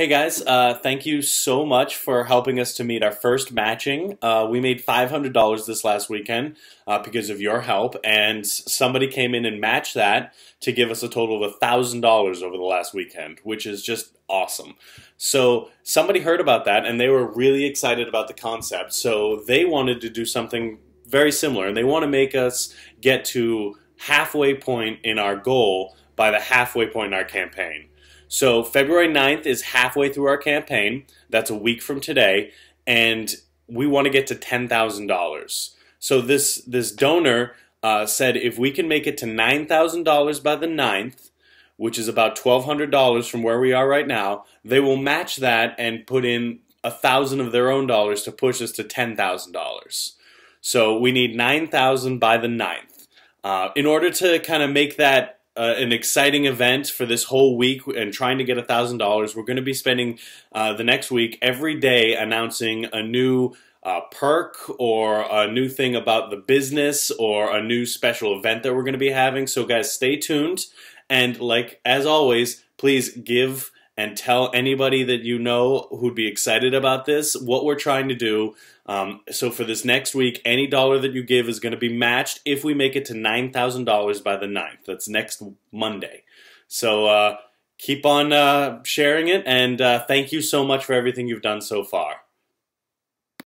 Hey guys, uh, thank you so much for helping us to meet our first matching. Uh, we made $500 this last weekend uh, because of your help, and somebody came in and matched that to give us a total of $1,000 over the last weekend, which is just awesome. So somebody heard about that, and they were really excited about the concept, so they wanted to do something very similar, and they want to make us get to halfway point in our goal by the halfway point in our campaign. So February 9th is halfway through our campaign. That's a week from today. And we want to get to $10,000. So this, this donor uh, said if we can make it to $9,000 by the 9th, which is about $1,200 from where we are right now, they will match that and put in a thousand of their own dollars to push us to $10,000. So we need 9,000 by the 9th. Uh, in order to kind of make that uh, an exciting event for this whole week and trying to get a $1,000. We're going to be spending uh, the next week every day announcing a new uh, perk or a new thing about the business or a new special event that we're going to be having. So, guys, stay tuned. And, like, as always, please give and tell anybody that you know who'd be excited about this what we're trying to do. Um, so for this next week, any dollar that you give is going to be matched if we make it to $9,000 by the 9th. That's next Monday. So uh, keep on uh, sharing it, and uh, thank you so much for everything you've done so far.